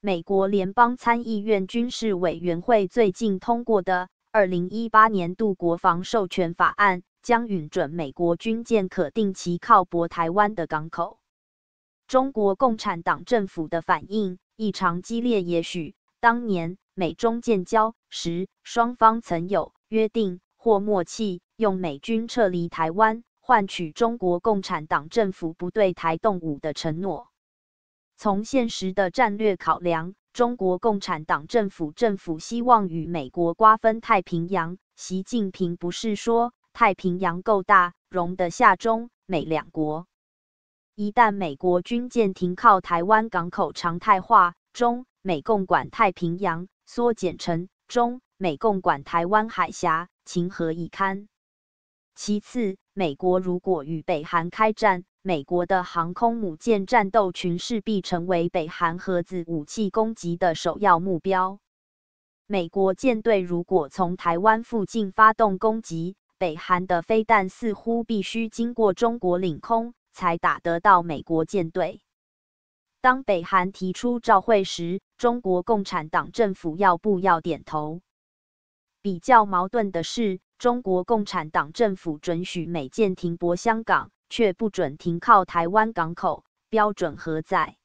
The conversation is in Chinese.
美国联邦参议院军事委员会最近通过的2018年度国防授权法案，将允准美国军舰可定期靠泊台湾的港口。中国共产党政府的反应异常激烈。也许当年美中建交时，双方曾有约定或默契，用美军撤离台湾换取中国共产党政府不对台动武的承诺。从现实的战略考量，中国共产党政府政府希望与美国瓜分太平洋。习近平不是说太平洋够大，容得下中美两国。一旦美国军舰停靠台湾港口常态化，中美共管太平洋，缩减成中美共管台湾海峡，情何以堪？其次，美国如果与北韩开战，美国的航空母舰战斗群势必成为北韩核子武器攻击的首要目标。美国舰队如果从台湾附近发动攻击，北韩的飞弹似乎必须经过中国领空才打得到美国舰队。当北韩提出召会时，中国共产党政府要不要点头？比较矛盾的是，中国共产党政府准许美舰停泊香港。却不准停靠台湾港口，标准何在？